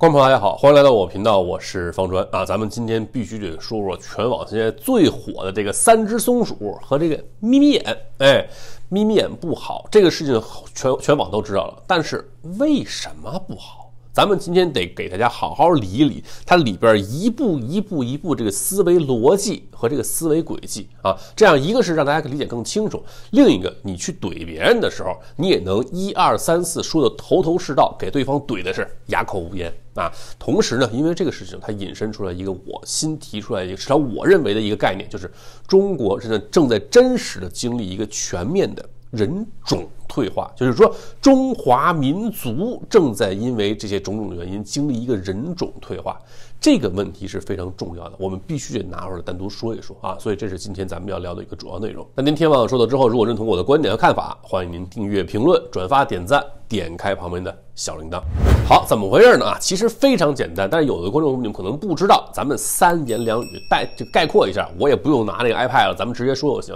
观众朋友，大家好，欢迎来到我频道，我是方川啊。咱们今天必须得说说全网现在最火的这个三只松鼠和这个眯眯眼，哎，眯眯眼不好，这个事情全全网都知道了，但是为什么不好？咱们今天得给大家好好理一理它里边一步一步一步这个思维逻辑和这个思维轨迹啊，这样一个是让大家理解更清楚，另一个你去怼别人的时候，你也能一二三四说的头头是道，给对方怼的是哑口无言啊。同时呢，因为这个事情，它引申出来一个我新提出来一个，至少我认为的一个概念，就是中国现在正在真实的经历一个全面的人种。退化，就是说，中华民族正在因为这些种种原因经历一个人种退化，这个问题是非常重要的，我们必须得拿出来单独说一说啊。所以，这是今天咱们要聊的一个主要内容。那您听完我说到之后，如果认同我的观点和看法，欢迎您订阅、评论、转发、点赞，点开旁边的小铃铛。好，怎么回事呢？啊，其实非常简单，但是有的观众你们可能不知道，咱们三言两语带就概括一下，我也不用拿那个 iPad 了，咱们直接说就行。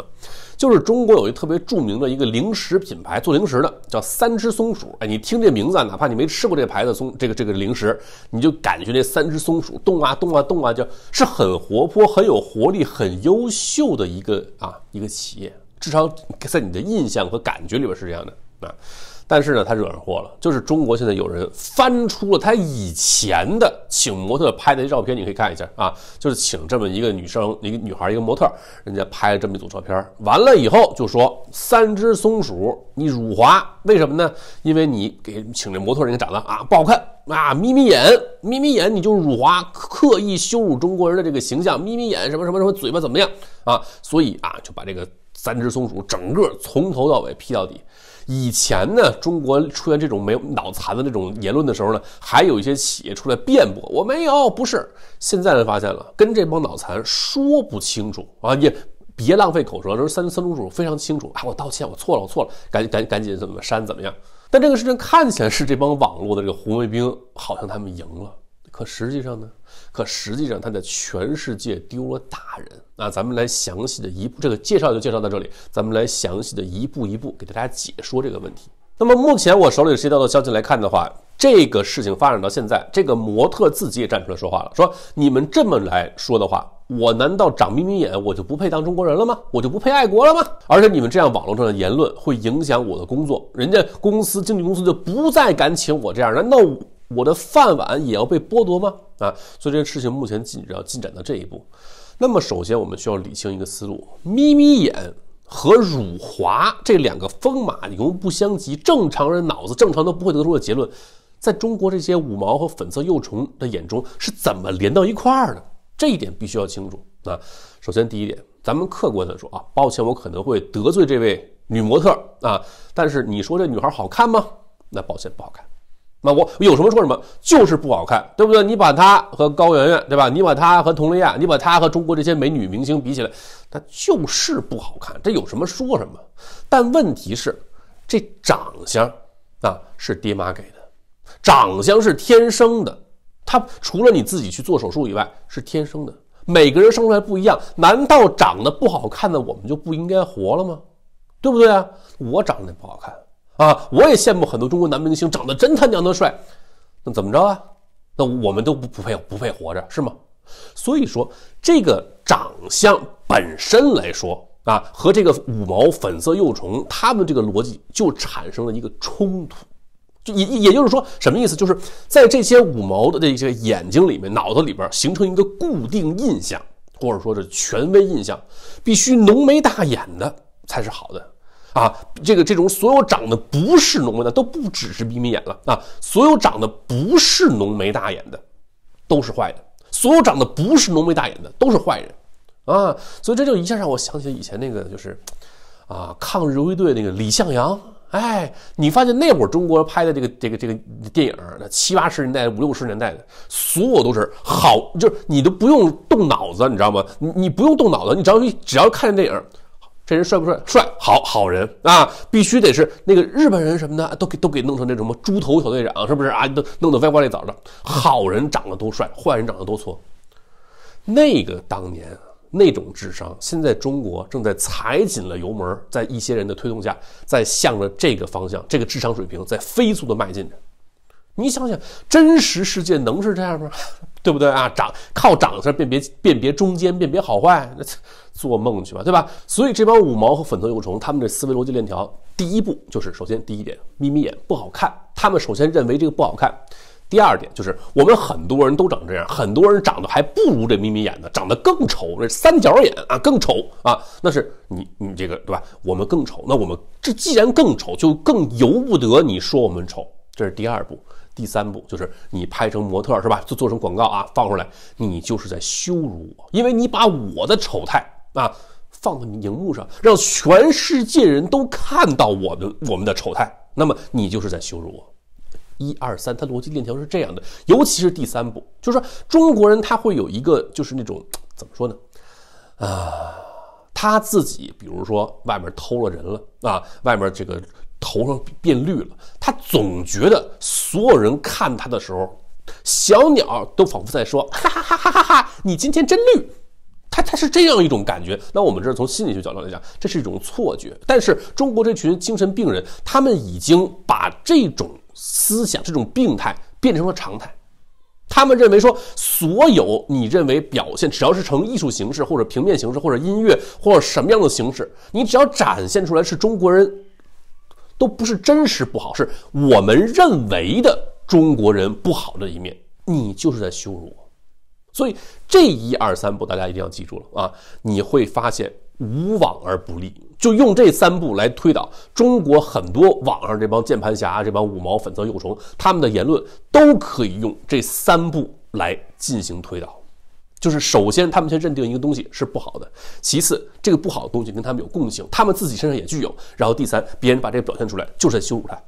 就是中国有一特别著名的一个零食品牌。做零食的叫三只松鼠，哎，你听这名字，哪怕你没吃过这牌子松，这个这个零食，你就感觉这三只松鼠动啊动啊动啊，就是很活泼、很有活力、很优秀的一个啊一个企业，至少在你的印象和感觉里边是这样的啊。但是呢，他惹上祸了。就是中国现在有人翻出了他以前的请模特拍的照片，你可以看一下啊，就是请这么一个女生、一个女孩、一个模特，人家拍了这么一组照片。完了以后就说“三只松鼠，你辱华，为什么呢？因为你给请这模特人家长得啊不好看啊，眯眯眼、眯眯眼，你就是辱华，刻意羞辱中国人的这个形象，眯眯眼什么什么什么，嘴巴怎么样啊？所以啊，就把这个三只松鼠整个从头到尾批到底。以前呢，中国出现这种没有脑残的那种言论的时候呢，还有一些企业出来辩驳，我没有，不是。现在才发现了，跟这帮脑残说不清楚啊，也别浪费口舌。说三三中主非常清楚啊，我道歉，我错了，我错了，赶紧赶赶紧怎么删怎么样？但这个事情看起来是这帮网络的这个红卫兵，好像他们赢了。可实际上呢？可实际上，他在全世界丢了大人。那咱们来详细的一步，这个介绍就介绍到这里。咱们来详细的一步一步给大家解说这个问题。那么目前我手里接到的消息来看的话，这个事情发展到现在，这个模特自己也站出来说话了，说你们这么来说的话，我难道长眯眯眼，我就不配当中国人了吗？我就不配爱国了吗？而且你们这样网络上的言论会影响我的工作，人家公司经纪公司就不再敢请我这样。难道？我的饭碗也要被剥夺吗？啊，所以这件事情目前进展进展到这一步。那么首先我们需要理清一个思路：眯眯眼和辱华这两个风马牛不相及，正常人脑子正常都不会得出的结论，在中国这些五毛和粉色幼虫的眼中是怎么连到一块儿的？这一点必须要清楚啊。首先第一点，咱们客观的说啊，抱歉，我可能会得罪这位女模特啊，但是你说这女孩好看吗？那抱歉，不好看。那我有什么说什么，就是不好看，对不对？你把她和高圆圆，对吧？你把她和佟丽娅，你把她和中国这些美女明星比起来，她就是不好看。这有什么说什么？但问题是，这长相啊是爹妈给的，长相是天生的，她除了你自己去做手术以外，是天生的。每个人生出来不一样，难道长得不好看的我们就不应该活了吗？对不对啊？我长得不好看。啊，我也羡慕很多中国男明星，长得真他娘的帅，那怎么着啊？那我们都不不配不配活着是吗？所以说，这个长相本身来说啊，和这个五毛粉色幼虫他们这个逻辑就产生了一个冲突，就也也就是说什么意思？就是在这些五毛的这些眼睛里面、脑子里边形成一个固定印象，或者说是权威印象，必须浓眉大眼的才是好的。啊，这个这种所有长得不是浓眉的都不只是眯眯眼了啊！所有长得不是浓眉大眼的，都是坏的。所有长得不是浓眉大眼的都是坏人，啊！所以这就一下让我想起了以前那个，就是啊，抗日游击队那个李向阳。哎，你发现那会儿中国拍的这个这个这个电影，那七八十年代、五六十年代的所有都是好，就是你都不用动脑子，你知道吗？你你不用动脑子，你只要只要看电影。这人帅不帅？帅，好好人啊，必须得是那个日本人什么的，都给都给弄成那什么猪头小队长，是不是啊？都弄得歪瓜裂枣的。好人长得都帅，坏人长得都挫。那个当年那种智商，现在中国正在踩紧了油门，在一些人的推动下，在向着这个方向，这个智商水平在飞速的迈进着。你想想，真实世界能是这样吗？对不对啊？长靠长相辨别辨别中间辨别好坏，那 做梦去吧，对吧？所以这帮五毛和粉头幼虫，他们的思维逻辑链条，第一步就是首先第一点，眯眯眼不好看，他们首先认为这个不好看。第二点就是我们很多人都长这样，很多人长得还不如这眯眯眼呢，长得更丑，这三角眼啊更丑啊，那是你你这个对吧？我们更丑，那我们这既然更丑，就更由不得你说我们丑，这是第二步。第三步就是你拍成模特是吧？就做成广告啊，放出来，你就是在羞辱我，因为你把我的丑态啊放到荧幕上，让全世界人都看到我的我们的丑态，那么你就是在羞辱我。一二三，他逻辑链条是这样的，尤其是第三步，就是说中国人他会有一个就是那种怎么说呢？啊，他自己比如说外面偷了人了啊，外面这个。头上变绿了，他总觉得所有人看他的时候，小鸟都仿佛在说“ 哈哈哈哈哈哈”，你今天真绿。他他是这样一种感觉。那我们这从心理学角度来讲，这是一种错觉。但是中国这群精神病人，他们已经把这种思想、这种病态变成了常态。他们认为说，所有你认为表现，只要是成艺术形式或者平面形式或者音乐或者什么样的形式，你只要展现出来是中国人。都不是真实不好，是我们认为的中国人不好的一面。你就是在羞辱我，所以这一二三步大家一定要记住了啊！你会发现无往而不利，就用这三步来推导中国很多网上这帮键盘侠、这帮五毛粉色幼虫他们的言论，都可以用这三步来进行推导。就是首先，他们先认定一个东西是不好的；其次，这个不好的东西跟他们有共性，他们自己身上也具有；然后第三，别人把这个表现出来，就是在羞辱他。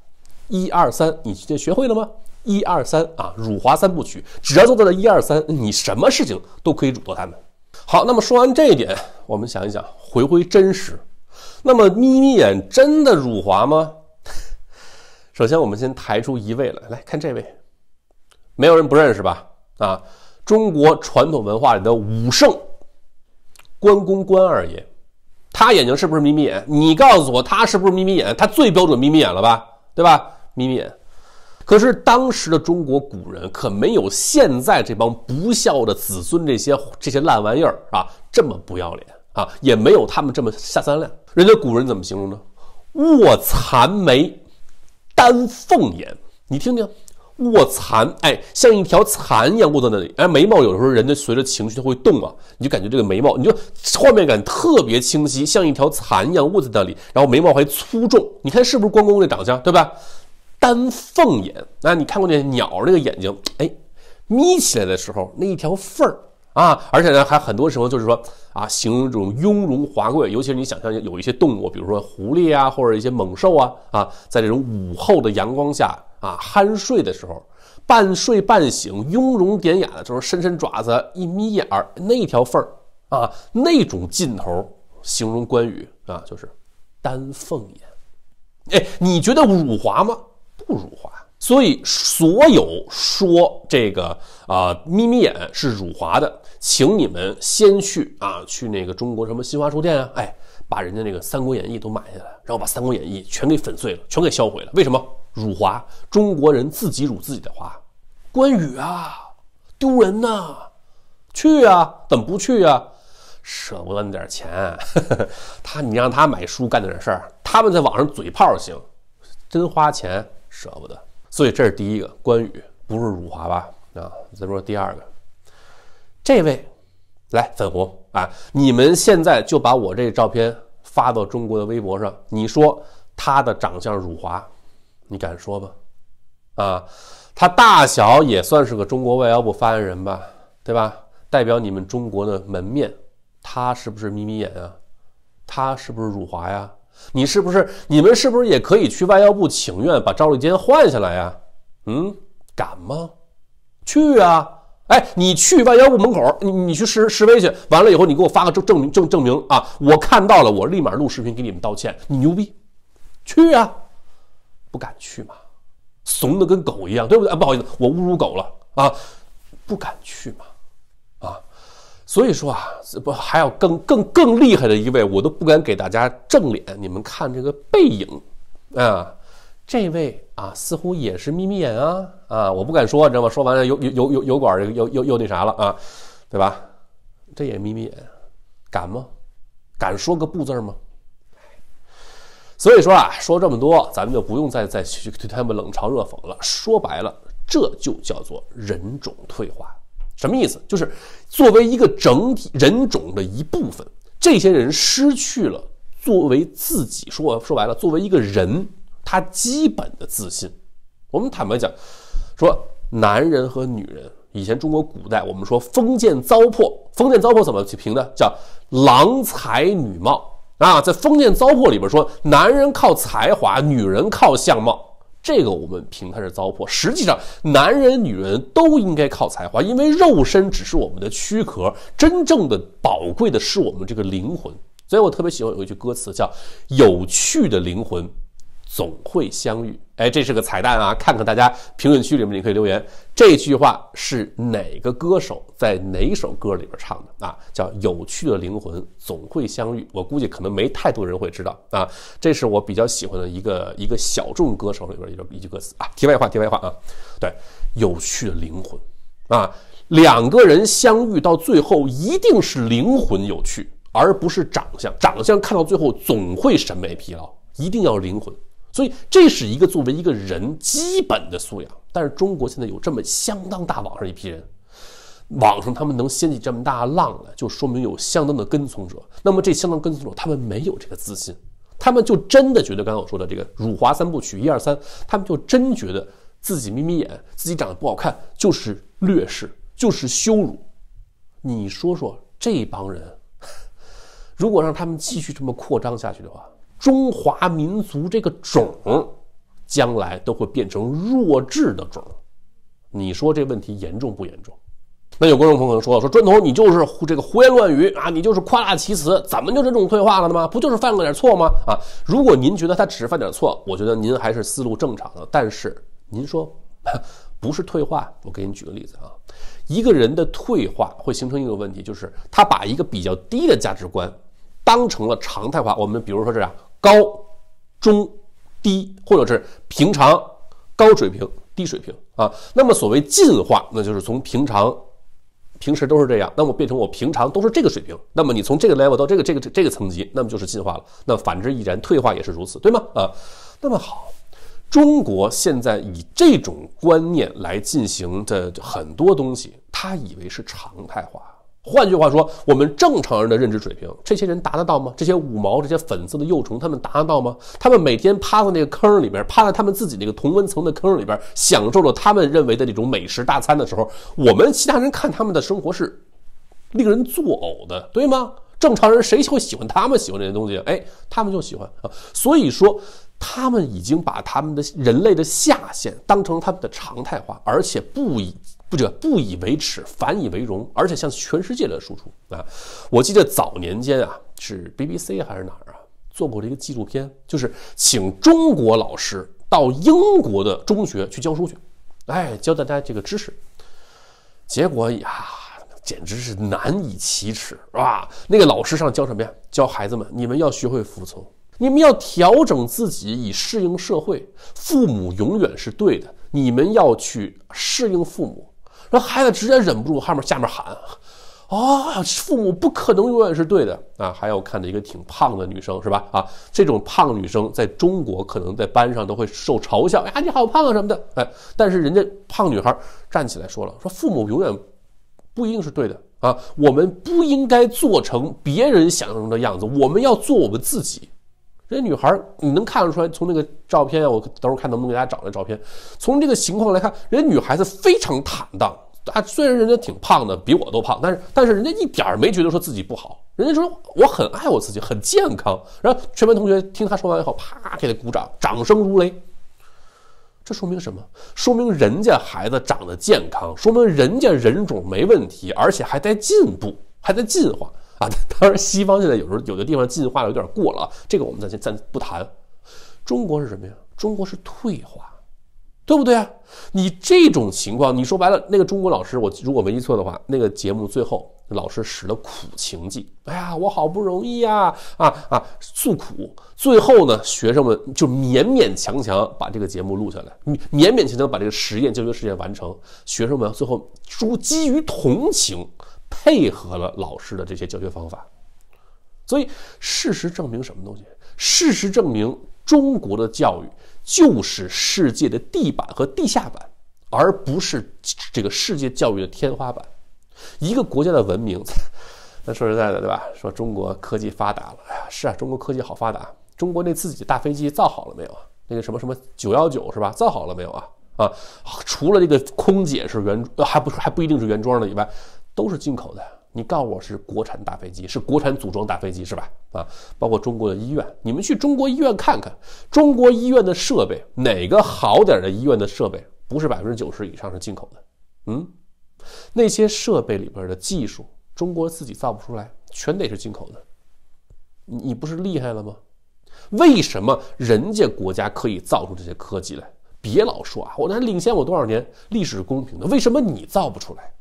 一二三，你今天学会了吗？一二三啊，辱华三部曲，只要做到了一二三，你什么事情都可以辱到他们。好，那么说完这一点，我们想一想，回归真实。那么眯眯眼真的辱华吗？首先，我们先抬出一位来，来看这位，没有人不认识吧？啊。中国传统文化里的武圣关公关二爷，他眼睛是不是眯眯眼？你告诉我，他是不是眯眯眼？他最标准眯眯眼了吧？对吧？眯眯眼。可是当时的中国古人可没有现在这帮不孝的子孙这些这些烂玩意儿啊，这么不要脸啊，也没有他们这么下三滥。人家古人怎么形容呢？卧蚕眉，丹凤眼。你听听。卧蚕，哎，像一条蚕一样卧在那里。哎，眉毛有时候人的随着情绪它会动啊，你就感觉这个眉毛，你就画面感特别清晰，像一条蚕一样卧在那里，然后眉毛还粗重。你看是不是关公那长相，对吧？丹凤眼，那你看过那鸟那个眼睛，哎，眯起来的时候那一条缝儿啊，而且呢还很多时候就是说啊，形容这种雍容华贵，尤其是你想象有一些动物，比如说狐狸啊，或者一些猛兽啊，啊，在这种午后的阳光下。啊，酣睡的时候，半睡半醒，雍容典雅的，时候，伸伸爪子，一眯眼儿，那条缝儿啊，那种劲头，形容关羽啊，就是丹凤眼。哎，你觉得辱华吗？不辱华。所以，所有说这个啊，眯眯眼是辱华的，请你们先去啊，去那个中国什么新华书店啊，哎，把人家那个《三国演义》都买下来，然后把《三国演义》全给粉碎了，全给销毁了。为什么？辱华，中国人自己辱自己的华，关羽啊，丢人呐！去啊，怎么不去啊？舍不得那点钱，他你让他买书干点事儿，他们在网上嘴炮行，真花钱舍不得。所以这是第一个，关羽不是辱华吧？啊，再说第二个，这位，来粉红啊，你们现在就把我这照片发到中国的微博上，你说他的长相辱华？你敢说吗？啊，他大小也算是个中国外交部发言人吧，对吧？代表你们中国的门面，他是不是眯眯眼啊？他是不是辱华呀？你是不是你们是不是也可以去外交部请愿，把赵立坚换下来呀？嗯，敢吗？去啊！哎，你去外交部门口，你你去示示威去，完了以后你给我发个证证明证证明啊，我看到了，我立马录视频给你们道歉。你牛逼，去啊！不敢去嘛，怂的跟狗一样，对不对？不好意思，我侮辱狗了啊！不敢去嘛，啊！所以说啊，不还有更更更厉害的一位，我都不敢给大家正脸，你们看这个背影啊，这位啊似乎也是眯眯眼啊啊！我不敢说，你知道吗？说完了有有有有管又又又那啥了啊，对吧？这也眯眯眼，敢吗？敢说个不字吗？所以说啊，说这么多，咱们就不用再再去对他们冷嘲热讽了。说白了，这就叫做人种退化，什么意思？就是作为一个整体人种的一部分，这些人失去了作为自己说说白了，作为一个人他基本的自信。我们坦白讲，说男人和女人，以前中国古代我们说封建糟粕，封建糟粕怎么去评呢？叫郎才女貌。啊，在封建糟粕里边说，男人靠才华，女人靠相貌，这个我们评它是糟粕。实际上，男人、女人都应该靠才华，因为肉身只是我们的躯壳，真正的宝贵的是我们这个灵魂。所以我特别喜欢有一句歌词叫“有趣的灵魂”。总会相遇，哎，这是个彩蛋啊！看看大家评论区里面，你可以留言，这句话是哪个歌手在哪首歌里边唱的啊？叫《有趣的灵魂总会相遇》。我估计可能没太多人会知道啊。这是我比较喜欢的一个一个小众歌手里边一一句歌词啊。题外话，题外话啊，对，有趣的灵魂啊，两个人相遇到最后一定是灵魂有趣，而不是长相。长相看到最后总会审美疲劳，一定要灵魂。所以，这是一个作为一个人基本的素养。但是，中国现在有这么相当大网上一批人，网上他们能掀起这么大浪来，就说明有相当的跟从者。那么，这相当跟从者，他们没有这个自信，他们就真的觉得刚才我说的这个“辱华三部曲”一二三，他们就真觉得自己眯眯眼，自己长得不好看就是劣势，就是羞辱。你说说，这帮人如果让他们继续这么扩张下去的话？中华民族这个种，将来都会变成弱智的种，你说这问题严重不严重？那有观众朋友说了，说砖头你就是这个胡言乱语啊，你就是夸大其词，怎么就这种退化了呢吗？不就是犯了点错吗？啊，如果您觉得他只是犯点错，我觉得您还是思路正常的。但是您说 不是退化，我给你举个例子啊，一个人的退化会形成一个问题，就是他把一个比较低的价值观当成了常态化。我们比如说这样，高、中、低，或者是平常高水平、低水平啊。那么所谓进化，那就是从平常、平时都是这样，那么变成我平常都是这个水平，那么你从这个 level 到这个这个这个层级，那么就是进化了。那反之亦然，退化也是如此，对吗？啊，那么好，中国现在以这种观念来进行的很多东西，他以为是常态化。换句话说，我们正常人的认知水平，这些人达得到吗？这些五毛，这些粉色的幼虫，他们达得到吗？他们每天趴在那个坑里边，趴在他们自己那个同温层的坑里边，享受着他们认为的那种美食大餐的时候，我们其他人看他们的生活是令人作呕的，对吗？正常人谁会喜欢他们喜欢这些东西？哎，他们就喜欢啊！所以说，他们已经把他们的人类的下限当成他们的常态化，而且不以。不不以为耻，反以为荣，而且向全世界来输出啊！我记得早年间啊，是 BBC 还是哪儿啊，做过一个纪录片，就是请中国老师到英国的中学去教书去，哎，教大家这个知识。结果呀，简直是难以启齿，是吧？那个老师上教什么呀？教孩子们，你们要学会服从，你们要调整自己以适应社会，父母永远是对的，你们要去适应父母。那孩子直接忍不住后面下面喊，啊，父母不可能永远是对的啊！还有看到一个挺胖的女生是吧？啊，这种胖女生在中国可能在班上都会受嘲笑，哎，你好胖啊什么的，哎，但是人家胖女孩站起来说了，说父母永远不一定是对的啊，我们不应该做成别人想象中的样子，我们要做我们自己。人女孩，你能看得出来，从那个照片我等会儿看能不能给大家找那照片。从这个情况来看，人女孩子非常坦荡。啊，虽然人家挺胖的，比我都胖，但是但是人家一点儿没觉得说自己不好。人家说我很爱我自己，很健康。然后全班同学听他说完以后，啪给他鼓掌，掌声如雷。这说明什么？说明人家孩子长得健康，说明人家人种没问题，而且还在进步，还在进化。啊，当然，西方现在有时候有的地方进化了有点过了，啊，这个我们暂暂不谈。中国是什么呀？中国是退化，对不对啊？你这种情况，你说白了，那个中国老师，我如果没记错的话，那个节目最后老师使了苦情计，哎呀，我好不容易呀，啊啊诉苦，最后呢，学生们就勉勉强强把这个节目录下来，勉勉强强把这个实验教学实验完成，学生们最后说基于同情。配合了老师的这些教学方法，所以事实证明什么东西？事实证明中国的教育就是世界的地板和地下板，而不是这个世界教育的天花板。一个国家的文明，那说实在的，对吧？说中国科技发达了，哎呀，是啊，中国科技好发达。中国那自己的大飞机造好了没有啊？那个什么什么九幺九是吧？造好了没有啊？啊，除了这个空姐是原，还不还不一定是原装的以外。都是进口的，你告诉我是国产大飞机，是国产组装大飞机是吧？啊，包括中国的医院，你们去中国医院看看，中国医院的设备哪个好点的医院的设备，不是百分之九十以上是进口的？嗯，那些设备里边的技术，中国自己造不出来，全得是进口的。你不是厉害了吗？为什么人家国家可以造出这些科技来？别老说啊，我那领先我多少年，历史是公平的。为什么你造不出来？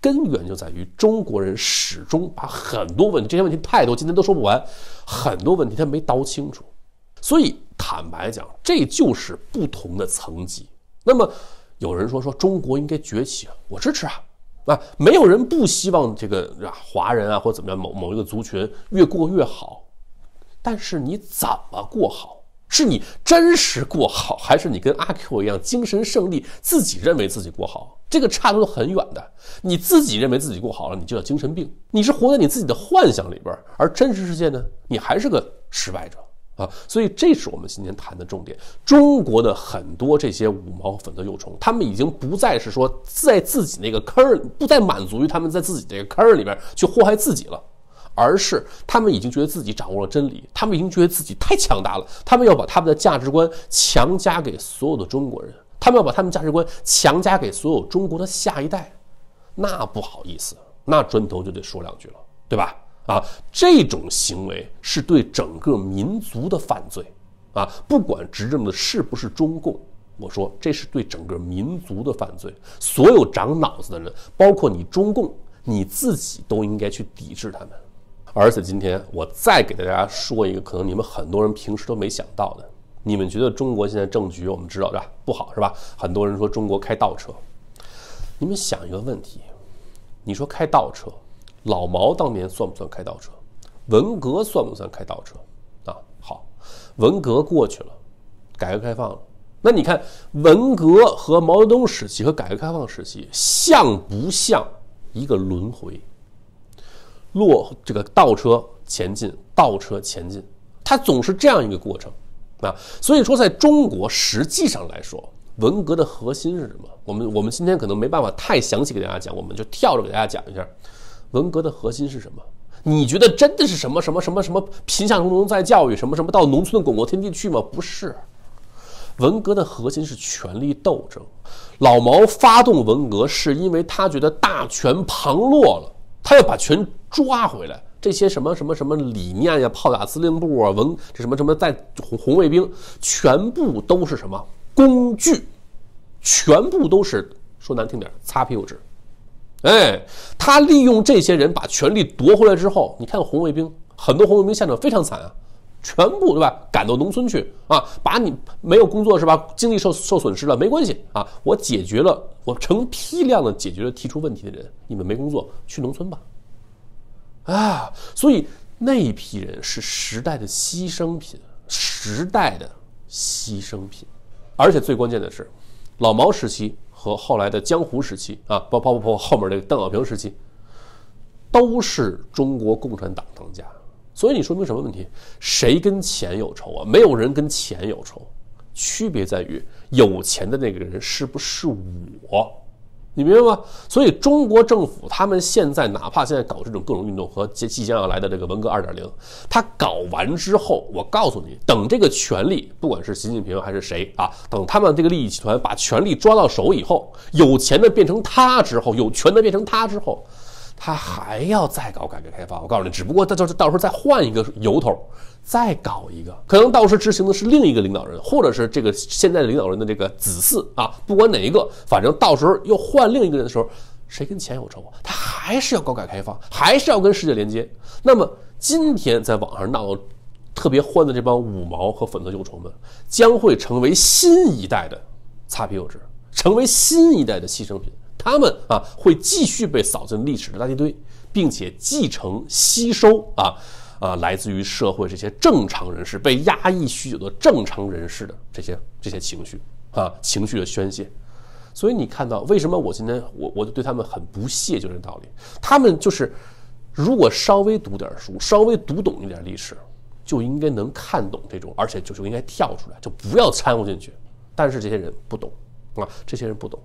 根源就在于中国人始终把很多问题，这些问题太多，今天都说不完，很多问题他没刀清楚。所以坦白讲，这就是不同的层级。那么有人说说中国应该崛起，我支持啊啊！没有人不希望这个啊华人啊或怎么样某某一个族群越过越好，但是你怎么过好？是你真实过好，还是你跟阿 Q 一样精神胜利，自己认为自己过好？这个差度很远的，你自己认为自己过好了，你就叫精神病。你是活在你自己的幻想里边，而真实世界呢，你还是个失败者啊。所以，这是我们今天谈的重点。中国的很多这些五毛粉的幼虫，他们已经不再是说在自己那个坑里，不再满足于他们在自己这个坑里边去祸害自己了，而是他们已经觉得自己掌握了真理，他们已经觉得自己太强大了，他们要把他们的价值观强加给所有的中国人。他们要把他们价值观强加给所有中国的下一代，那不好意思，那砖头就得说两句了，对吧？啊，这种行为是对整个民族的犯罪啊！不管执政的是不是中共，我说这是对整个民族的犯罪。所有长脑子的人，包括你中共，你自己都应该去抵制他们。而且今天我再给大家说一个，可能你们很多人平时都没想到的。你们觉得中国现在政局，我们知道对吧？不好是吧？很多人说中国开倒车。你们想一个问题：你说开倒车，老毛当年算不算开倒车？文革算不算开倒车？啊，好，文革过去了，改革开放了。那你看，文革和毛泽东时期和改革开放时期像不像一个轮回？落这个倒车前进，倒车前进，它总是这样一个过程。啊，所以说，在中国实际上来说，文革的核心是什么？我们我们今天可能没办法太详细给大家讲，我们就跳着给大家讲一下，文革的核心是什么？你觉得真的是什么什么什么什么贫下中农再教育什么什么到农村的广阔天地去吗？不是，文革的核心是权力斗争。老毛发动文革是因为他觉得大权旁落了，他要把权抓回来。这些什么什么什么理念呀，炮打司令部啊，文这什么什么在红红卫兵，全部都是什么工具，全部都是说难听点，擦屁股纸。哎，他利用这些人把权力夺回来之后，你看红卫兵，很多红卫兵下场非常惨啊，全部对吧？赶到农村去啊，把你没有工作是吧？经济受受损失了没关系啊，我解决了，我成批量的解决了提出问题的人，你们没工作去农村吧。啊，所以那一批人是时代的牺牲品，时代的牺牲品，而且最关键的是，老毛时期和后来的江湖时期啊，不包括后面这个邓小平时期，都是中国共产党当家。所以你说明什么问题？谁跟钱有仇啊？没有人跟钱有仇，区别在于有钱的那个人是不是我。你明白吗？所以中国政府他们现在哪怕现在搞这种各种运动和即将要来的这个文革二点零，他搞完之后，我告诉你，等这个权力，不管是习近平还是谁啊，等他们这个利益集团把权力抓到手以后，有钱的变成他之后，有权的变成他之后。他还要再搞改革开放，我告诉你，只不过到到到时候再换一个由头，再搞一个，可能到时执行的是另一个领导人，或者是这个现在的领导人的这个子嗣啊，不管哪一个，反正到时候又换另一个人的时候，谁跟钱有仇啊？他还是要搞改革开放，还是要跟世界连接。那么今天在网上闹特别欢的这帮五毛和粉丝幼虫们，将会成为新一代的擦皮幼纸，成为新一代的牺牲品。他们啊，会继续被扫进历史的垃圾堆，并且继承吸收啊啊，来自于社会这些正常人士被压抑许久的正常人士的这些这些情绪啊，情绪的宣泄。所以你看到为什么我今天我我就对他们很不屑，就这道理。他们就是如果稍微读点书，稍微读懂一点历史，就应该能看懂这种，而且就就应该跳出来，就不要掺和进去。但是这些人不懂啊，这些人不懂。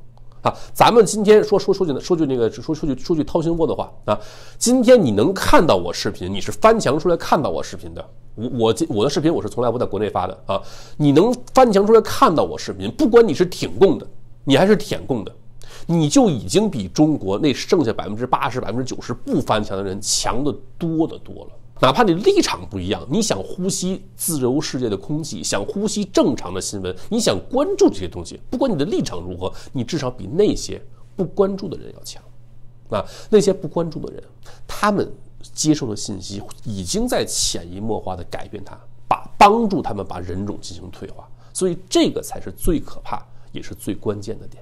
啊，咱们今天说说说句说句那个说说句说句掏心窝的话啊，今天你能看到我视频，你是翻墙出来看到我视频的。我我我的视频我是从来不在国内发的啊，你能翻墙出来看到我视频，不管你是挺共的，你还是舔共的，你就已经比中国那剩下百分之八十、百分之九十不翻墙的人强的多的多了。哪怕你立场不一样，你想呼吸自由世界的空气，想呼吸正常的新闻，你想关注这些东西，不管你的立场如何，你至少比那些不关注的人要强。啊，那些不关注的人，他们接受的信息已经在潜移默化的改变他，把帮助他们把人种进行退化。所以这个才是最可怕，也是最关键的点。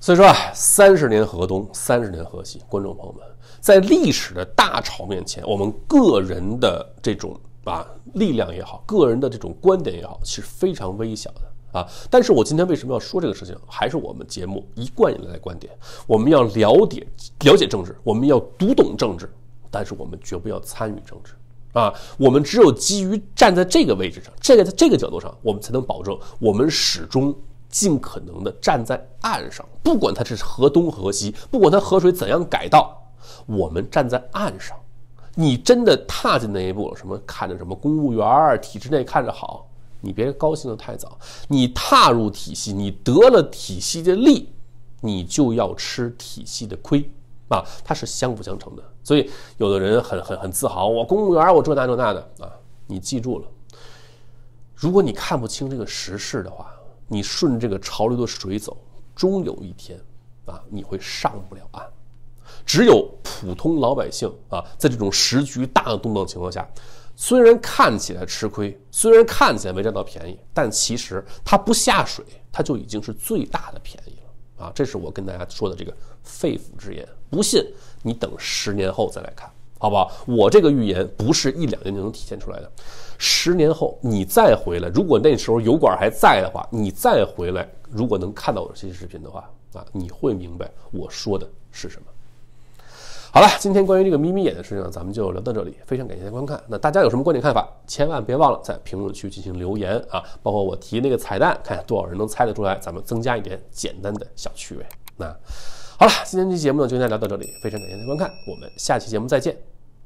所以说啊，三十年河东，三十年河西，观众朋友们。在历史的大潮面前，我们个人的这种啊力量也好，个人的这种观点也好，其实非常微小的啊。但是我今天为什么要说这个事情？还是我们节目一贯以来的观点：我们要了解了解政治，我们要读懂政治，但是我们绝不要参与政治啊。我们只有基于站在这个位置上，站在这个角度上，我们才能保证我们始终尽可能的站在岸上，不管它是河东河西，不管它河水怎样改道。我们站在岸上，你真的踏进那一步，什么看着什么公务员体制内看着好，你别高兴的太早。你踏入体系，你得了体系的利，你就要吃体系的亏啊，它是相辅相成的。所以有的人很很很自豪，我公务员我这那这那的啊，你记住了，如果你看不清这个时事的话，你顺这个潮流的水走，终有一天，啊，你会上不了岸。只有普通老百姓啊，在这种时局大动荡情况下，虽然看起来吃亏，虽然看起来没占到便宜，但其实他不下水，他就已经是最大的便宜了啊！这是我跟大家说的这个肺腑之言。不信你等十年后再来看，好不好？我这个预言不是一两年就能体现出来的。十年后你再回来，如果那时候油管还在的话，你再回来，如果能看到我这期视频的话啊，你会明白我说的是什么。好了，今天关于这个眯眯眼的事情，咱们就聊到这里。非常感谢观看。那大家有什么观点看法，千万别忘了在评论区进行留言啊！包括我提那个彩蛋，看多少人能猜得出来，咱们增加一点简单的小趣味。那好了，今天这期节目呢就先聊到这里，非常感谢观看，我们下期节目再见，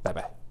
拜拜。